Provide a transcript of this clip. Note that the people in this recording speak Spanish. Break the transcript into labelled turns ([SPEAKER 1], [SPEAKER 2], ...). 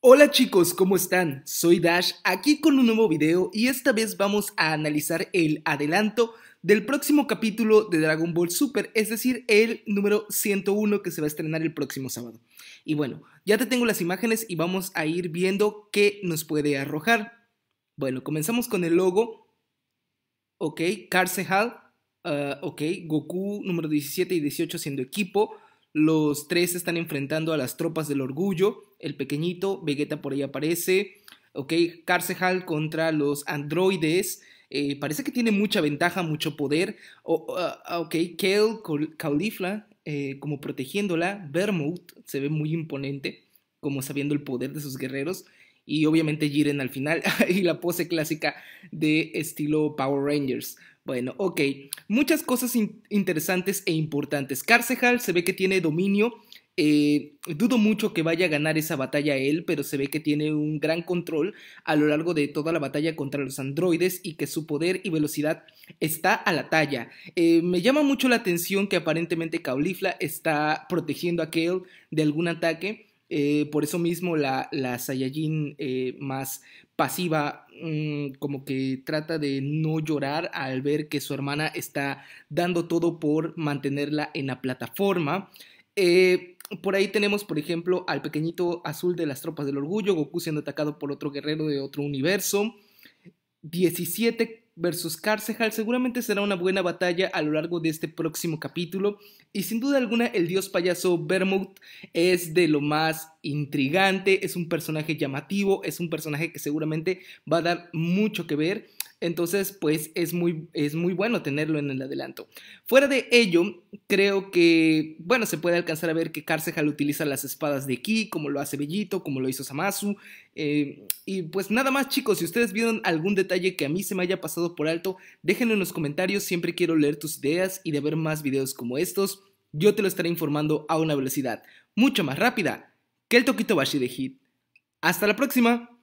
[SPEAKER 1] Hola chicos, ¿cómo están? Soy Dash, aquí con un nuevo video y esta vez vamos a analizar el adelanto del próximo capítulo de Dragon Ball Super, es decir, el número 101 que se va a estrenar el próximo sábado. Y bueno, ya te tengo las imágenes y vamos a ir viendo qué nos puede arrojar. Bueno, comenzamos con el logo. Ok, Carcehal. Ah, ok, Goku número 17 y 18 siendo equipo. Los tres están enfrentando a las tropas del orgullo el pequeñito, Vegeta por ahí aparece, ¿ok? Carcehal contra los androides. Eh, parece que tiene mucha ventaja, mucho poder. Ah, ok, Kale, Caulifla, eh, como protegiéndola. Vermouth se ve muy imponente, como sabiendo el poder de sus guerreros. Y obviamente Jiren al final, y la pose clásica de estilo Power Rangers. Bueno, ok, muchas cosas interesantes e importantes. Carcehal se ve que tiene dominio eh, dudo mucho que vaya a ganar esa batalla él, pero se ve que tiene un gran control a lo largo de toda la batalla contra los androides y que su poder y velocidad está a la talla. Eh, me llama mucho la atención que aparentemente Caulifla está protegiendo a Kale de algún ataque. Eh, por eso mismo la, la Saiyajin más pasiva mm, como que trata de no llorar al ver que su hermana está dando todo por mantenerla en la plataforma. Eh, por ahí tenemos, por ejemplo, al pequeñito azul de las tropas del orgullo, Goku siendo atacado por otro guerrero de otro universo. 17 versus Carcehal seguramente será una buena batalla a lo largo de este próximo capítulo y sin duda alguna el dios payaso Vermouth es de lo más intrigante, es un personaje llamativo, es un personaje que seguramente va a dar mucho que ver. Entonces, pues es muy, es muy bueno tenerlo en el adelanto. Fuera de ello, creo que, bueno, se puede alcanzar a ver que Carcejal utiliza las espadas de Ki, como lo hace Bellito, como lo hizo Samasu. Eh, y pues nada más, chicos, si ustedes vieron algún detalle que a mí se me haya pasado por alto, déjenlo en los comentarios. Siempre quiero leer tus ideas y de ver más videos como estos. Yo te lo estaré informando a una velocidad mucho más rápida que el Toquito Bashi de Hit. Hasta la próxima.